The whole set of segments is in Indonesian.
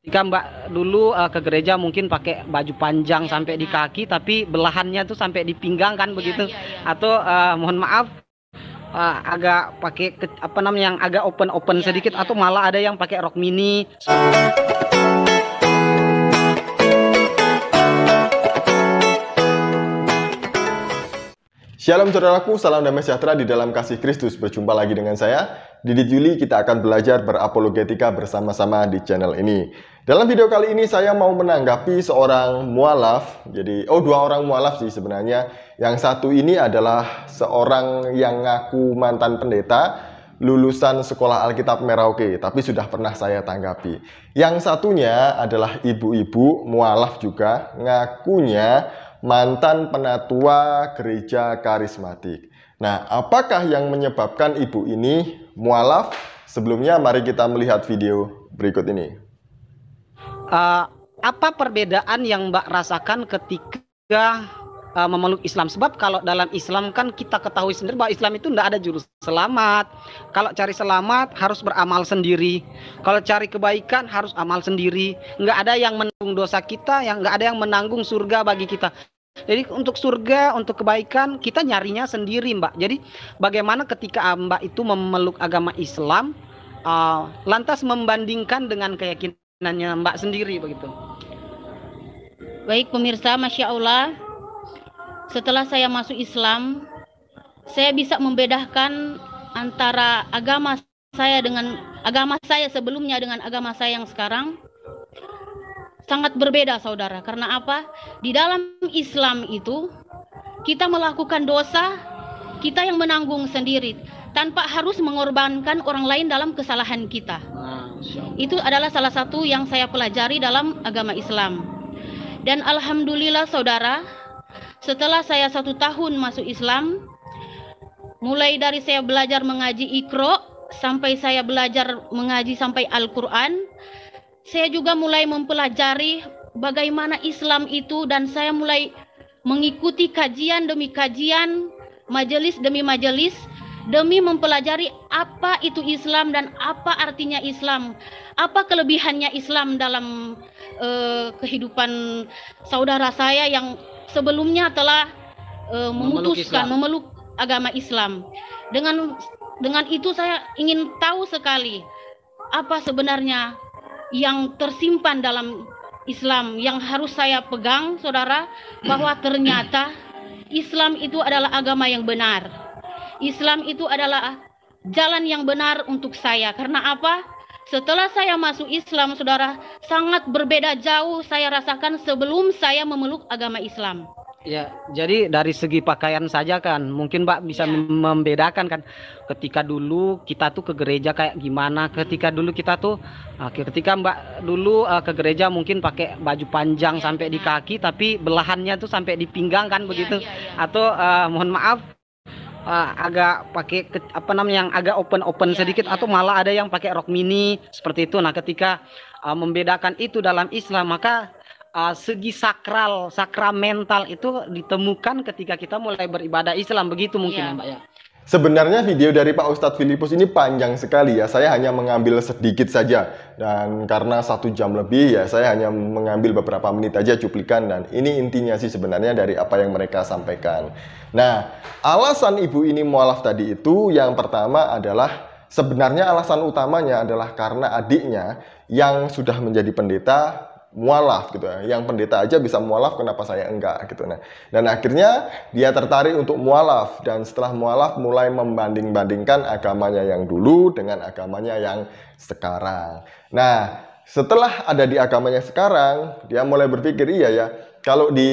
Jika Mbak dulu uh, ke gereja mungkin pakai baju panjang ya, sampai nah. di kaki, tapi belahannya tuh sampai di pinggang kan ya, begitu? Ya, ya. Atau uh, mohon maaf uh, agak pakai apa namanya yang agak open open ya, sedikit, ya. atau malah ada yang pakai rok mini. Shalom saudaraku, salam damai sejahtera di dalam kasih Kristus. Berjumpa lagi dengan saya, Didit Yuli kita akan belajar berapologetika bersama-sama di channel ini. Dalam video kali ini saya mau menanggapi seorang mualaf, jadi oh dua orang mualaf sih sebenarnya. Yang satu ini adalah seorang yang ngaku mantan pendeta, lulusan sekolah Alkitab Merauke, tapi sudah pernah saya tanggapi. Yang satunya adalah ibu-ibu mualaf juga, ngakunya mantan penatua gereja karismatik. Nah, apakah yang menyebabkan ibu ini mualaf? Sebelumnya mari kita melihat video berikut ini. Uh, apa perbedaan yang Mbak rasakan ketika uh, memeluk Islam? Sebab kalau dalam Islam kan kita ketahui sendiri bahwa Islam itu tidak ada jurus selamat. Kalau cari selamat harus beramal sendiri. Kalau cari kebaikan harus amal sendiri. Nggak ada yang menanggung dosa kita, yang nggak ada yang menanggung surga bagi kita. Jadi untuk surga, untuk kebaikan kita nyarinya sendiri, Mbak. Jadi bagaimana ketika Mbak itu memeluk agama Islam uh, lantas membandingkan dengan keyakinannya Mbak sendiri begitu. Baik pemirsa, Masya Allah Setelah saya masuk Islam Saya bisa membedakan antara agama saya dengan agama saya sebelumnya dengan agama saya yang sekarang sangat berbeda saudara. Karena apa? Di dalam Islam itu kita melakukan dosa, kita yang menanggung sendiri tanpa harus mengorbankan orang lain dalam kesalahan kita. Itu adalah salah satu yang saya pelajari dalam agama Islam. Dan alhamdulillah saudara, setelah saya satu tahun masuk Islam, mulai dari saya belajar mengaji ikro sampai saya belajar mengaji sampai Al-Quran, saya juga mulai mempelajari bagaimana Islam itu dan saya mulai mengikuti kajian demi kajian, majelis demi majelis demi mempelajari apa itu Islam dan apa artinya Islam, apa kelebihannya Islam dalam uh, kehidupan saudara saya yang sebelumnya telah uh, memutuskan memeluk, memeluk agama Islam. Dengan dengan itu saya ingin tahu sekali apa sebenarnya yang tersimpan dalam Islam yang harus saya pegang, saudara, bahwa ternyata Islam itu adalah agama yang benar. Islam itu adalah jalan yang benar untuk saya. Karena apa? Setelah saya masuk Islam, saudara, sangat berbeda jauh saya rasakan sebelum saya memeluk agama Islam. Ya, jadi dari segi pakaian saja kan, mungkin Mbak bisa ya. membedakan kan. Ketika dulu kita tuh ke gereja kayak gimana? Ketika dulu kita tuh, ah, ketika Mbak dulu ah, ke gereja mungkin pakai baju panjang ya, sampai nah. di kaki, tapi belahannya tuh sampai di pinggang kan ya, begitu? Ya, ya. Atau uh, mohon maaf, uh, agak pakai ke, apa namanya yang agak open open yeah, sedikit yeah. atau malah ada yang pakai rok mini seperti itu. Nah, ketika uh, membedakan itu dalam Islam maka uh, segi sakral, sakramental itu ditemukan ketika kita mulai beribadah Islam begitu mungkin iya. ya, Mbak ya. Sebenarnya video dari Pak Ustadz Filipus ini panjang sekali ya. Saya hanya mengambil sedikit saja dan karena satu jam lebih ya saya hanya mengambil beberapa menit aja cuplikan dan ini intinya sih sebenarnya dari apa yang mereka sampaikan. Nah alasan ibu ini mualaf tadi itu yang pertama adalah sebenarnya alasan utamanya adalah karena adiknya yang sudah menjadi pendeta mualaf gitu ya. Yang pendeta aja bisa mualaf, kenapa saya enggak gitu. Nah, dan akhirnya dia tertarik untuk mualaf dan setelah mualaf mulai membanding-bandingkan agamanya yang dulu dengan agamanya yang sekarang. Nah, setelah ada di agamanya sekarang, dia mulai berpikir iya ya, kalau di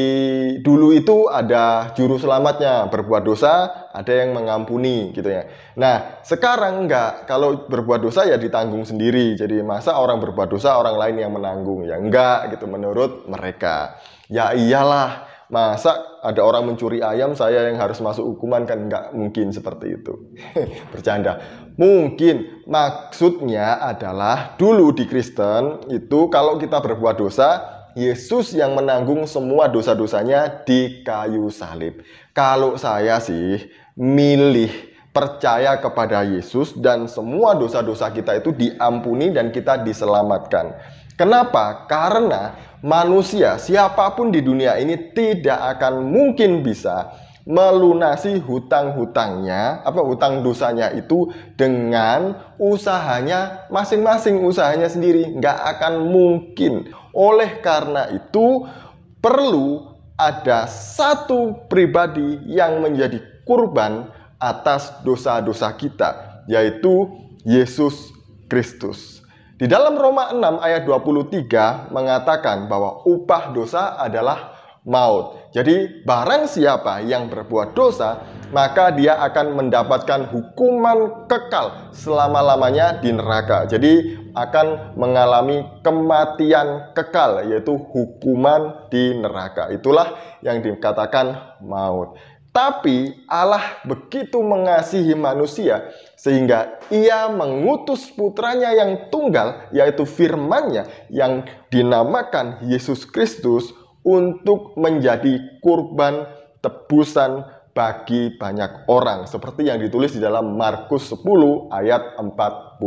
dulu itu ada juru selamatnya berbuat dosa ada yang mengampuni gitu ya nah sekarang enggak kalau berbuat dosa ya ditanggung sendiri jadi masa orang berbuat dosa orang lain yang menanggung ya enggak gitu menurut mereka ya iyalah masa ada orang mencuri ayam saya yang harus masuk hukuman kan enggak mungkin seperti itu bercanda mungkin maksudnya adalah dulu di Kristen itu kalau kita berbuat dosa Yesus yang menanggung semua dosa-dosanya di kayu salib. Kalau saya sih milih percaya kepada Yesus dan semua dosa-dosa kita itu diampuni dan kita diselamatkan. Kenapa? Karena manusia siapapun di dunia ini tidak akan mungkin bisa melunasi hutang-hutangnya, apa hutang dosanya itu dengan usahanya masing-masing usahanya sendiri. Nggak akan mungkin. Oleh karena itu, perlu ada satu pribadi yang menjadi kurban atas dosa-dosa kita, yaitu Yesus Kristus. Di dalam Roma 6 ayat 23 mengatakan bahwa upah dosa adalah maut. Jadi barang siapa yang berbuat dosa, maka dia akan mendapatkan hukuman kekal selama-lamanya di neraka. Jadi akan mengalami kematian kekal yaitu hukuman di neraka. Itulah yang dikatakan maut. Tapi Allah begitu mengasihi manusia sehingga ia mengutus putranya yang tunggal yaitu Firman-Nya yang dinamakan Yesus Kristus untuk menjadi kurban tebusan bagi banyak orang seperti yang ditulis di dalam Markus 10 ayat 45.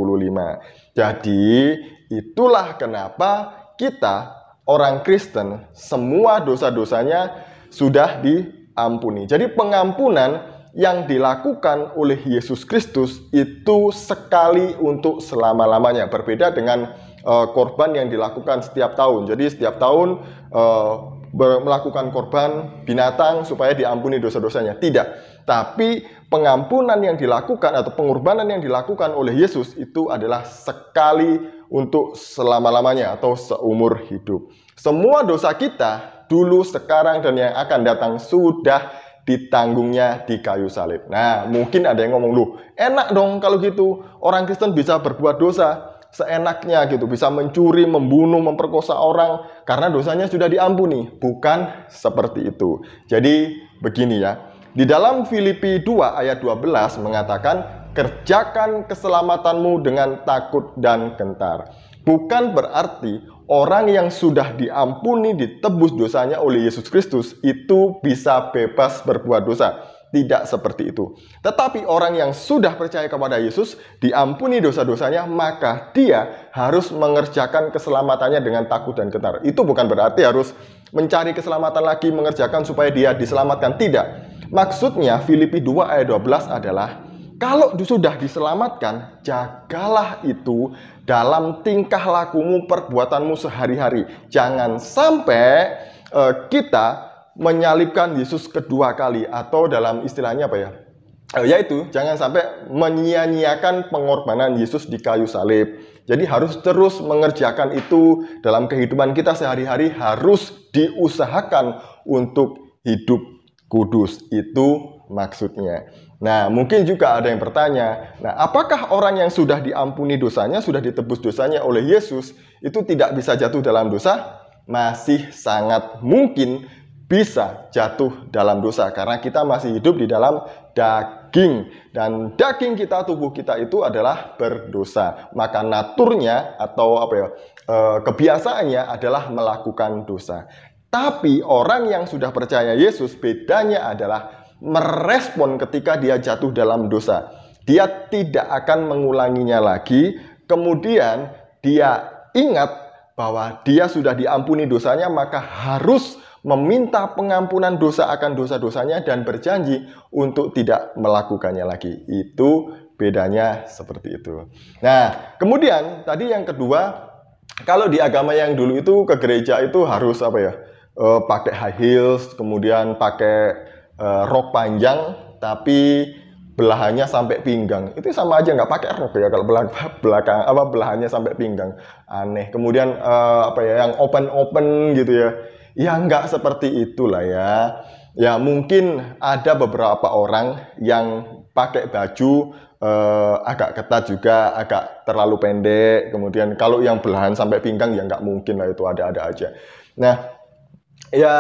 Jadi, itulah kenapa kita orang Kristen semua dosa-dosanya sudah diampuni. Jadi pengampunan yang dilakukan oleh Yesus Kristus itu sekali untuk selama-lamanya berbeda dengan eh, korban yang dilakukan setiap tahun. Jadi setiap tahun eh, melakukan korban binatang supaya diampuni dosa-dosanya. Tidak. Tapi pengampunan yang dilakukan atau pengorbanan yang dilakukan oleh Yesus itu adalah sekali untuk selama-lamanya atau seumur hidup. Semua dosa kita dulu, sekarang, dan yang akan datang sudah ditanggungnya di kayu salib. Nah, mungkin ada yang ngomong, "Loh, enak dong kalau gitu. Orang Kristen bisa berbuat dosa." seenaknya gitu, bisa mencuri, membunuh, memperkosa orang karena dosanya sudah diampuni. Bukan seperti itu. Jadi begini ya. Di dalam Filipi 2 ayat 12 mengatakan kerjakan keselamatanmu dengan takut dan gentar. Bukan berarti orang yang sudah diampuni, ditebus dosanya oleh Yesus Kristus itu bisa bebas berbuat dosa tidak seperti itu. Tetapi orang yang sudah percaya kepada Yesus, diampuni dosa-dosanya, maka dia harus mengerjakan keselamatannya dengan takut dan getar. Itu bukan berarti harus mencari keselamatan lagi, mengerjakan supaya dia diselamatkan. Tidak. Maksudnya Filipi 2 ayat 12 adalah kalau sudah diselamatkan, jagalah itu dalam tingkah lakumu, perbuatanmu sehari-hari. Jangan sampai eh, kita menyalibkan Yesus kedua kali atau dalam istilahnya apa ya? Eh, yaitu jangan sampai menyia-nyiakan pengorbanan Yesus di kayu salib. Jadi harus terus mengerjakan itu dalam kehidupan kita sehari-hari harus diusahakan untuk hidup kudus. Itu maksudnya. Nah, mungkin juga ada yang bertanya, nah apakah orang yang sudah diampuni dosanya, sudah ditebus dosanya oleh Yesus, itu tidak bisa jatuh dalam dosa? Masih sangat mungkin bisa jatuh dalam dosa karena kita masih hidup di dalam daging dan daging kita tubuh kita itu adalah berdosa maka naturnya atau apa ya e, kebiasaannya adalah melakukan dosa tapi orang yang sudah percaya Yesus bedanya adalah merespon ketika dia jatuh dalam dosa dia tidak akan mengulanginya lagi kemudian dia ingat bahwa dia sudah diampuni dosanya maka harus meminta pengampunan dosa akan dosa-dosanya dan berjanji untuk tidak melakukannya lagi. Itu bedanya seperti itu. Nah, kemudian tadi yang kedua, kalau di agama yang dulu itu ke gereja itu harus apa ya? E, pakai high heels, kemudian pakai e, rok panjang tapi belahannya sampai pinggang. Itu sama aja nggak pakai rok ya kalau belakang belakang apa belahannya sampai pinggang. Aneh. Kemudian e, apa ya yang open-open gitu ya Ya nggak seperti itulah ya. Ya mungkin ada beberapa orang yang pakai baju eh, agak ketat juga, agak terlalu pendek. Kemudian kalau yang belahan sampai pinggang ya nggak mungkin lah itu ada-ada aja. Nah, ya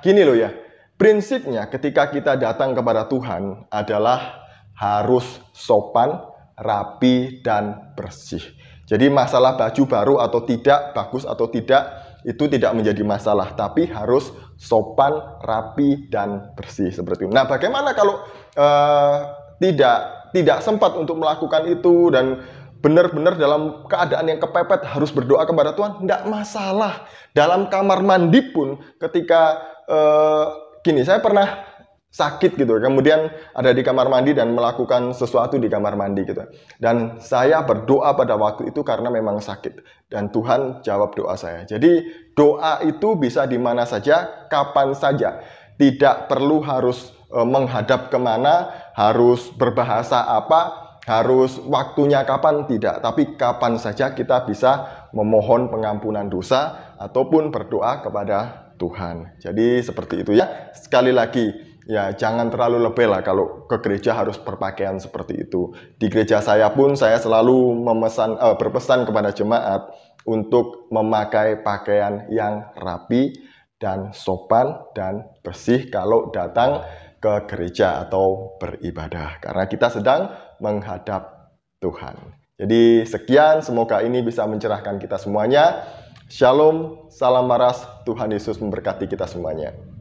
gini loh ya. Prinsipnya ketika kita datang kepada Tuhan adalah harus sopan, rapi, dan bersih. Jadi masalah baju baru atau tidak, bagus atau tidak, itu tidak menjadi masalah, tapi harus sopan, rapi dan bersih seperti itu. Nah, bagaimana kalau uh, tidak tidak sempat untuk melakukan itu dan benar-benar dalam keadaan yang kepepet harus berdoa kepada Tuhan, tidak masalah. Dalam kamar mandi pun ketika uh, gini, saya pernah sakit gitu. Kemudian ada di kamar mandi dan melakukan sesuatu di kamar mandi gitu. Dan saya berdoa pada waktu itu karena memang sakit dan Tuhan jawab doa saya. Jadi doa itu bisa di mana saja, kapan saja. Tidak perlu harus e, menghadap kemana, harus berbahasa apa, harus waktunya kapan tidak. Tapi kapan saja kita bisa memohon pengampunan dosa ataupun berdoa kepada Tuhan. Jadi seperti itu ya. Sekali lagi, ya jangan terlalu lebih lah kalau ke gereja harus berpakaian seperti itu. Di gereja saya pun saya selalu memesan uh, berpesan kepada jemaat untuk memakai pakaian yang rapi dan sopan dan bersih kalau datang ke gereja atau beribadah karena kita sedang menghadap Tuhan. Jadi sekian, semoga ini bisa mencerahkan kita semuanya. Shalom, salam maras, Tuhan Yesus memberkati kita semuanya.